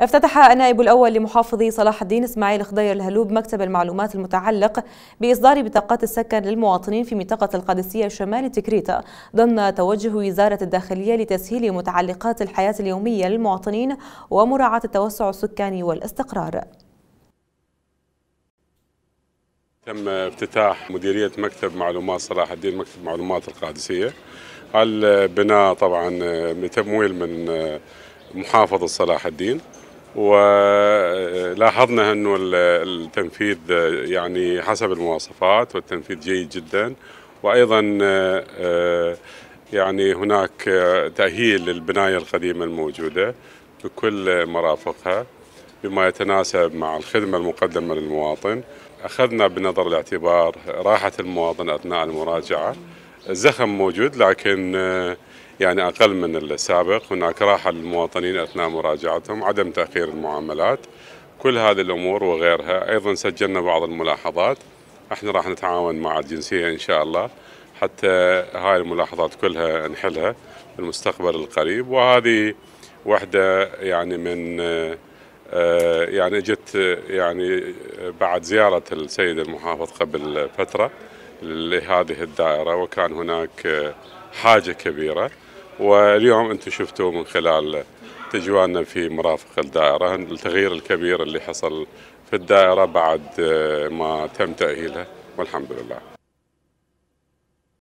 افتتح النائب الأول لمحافظي صلاح الدين إسماعيل خضير الهلوب مكتب المعلومات المتعلق بإصدار بطاقات السكن للمواطنين في منطقة القادسية شمال تكريتا ضمن توجه وزارة الداخلية لتسهيل متعلقات الحياة اليومية للمواطنين ومراعاة التوسع السكاني والاستقرار تم افتتاح مديرية مكتب معلومات صلاح الدين مكتب معلومات القادسية البناء طبعا بتمويل من محافظة صلاح الدين ولاحظنا انه التنفيذ يعني حسب المواصفات والتنفيذ جيد جدا وايضا آه، يعني هناك تاهيل للبنايه القديمه الموجوده بكل مرافقها بما يتناسب مع الخدمه المقدمه للمواطن اخذنا بنظر الاعتبار راحه المواطن اثناء المراجعه الزخم موجود لكن آه، يعني أقل من السابق هناك راحة للمواطنين أثناء مراجعتهم عدم تأخير المعاملات كل هذه الأمور وغيرها أيضا سجلنا بعض الملاحظات احنا راح نتعاون مع الجنسية إن شاء الله حتى هاي الملاحظات كلها نحلها في المستقبل القريب وهذه وحدة يعني من آه، يعني جت يعني بعد زيارة السيد المحافظ قبل فترة لهذه الدائرة وكان هناك آه، حاجة كبيرة واليوم انتم شفتوا من خلال تجوالنا في مرافق الدائره التغيير الكبير اللي حصل في الدائره بعد ما تم تاهيلها والحمد لله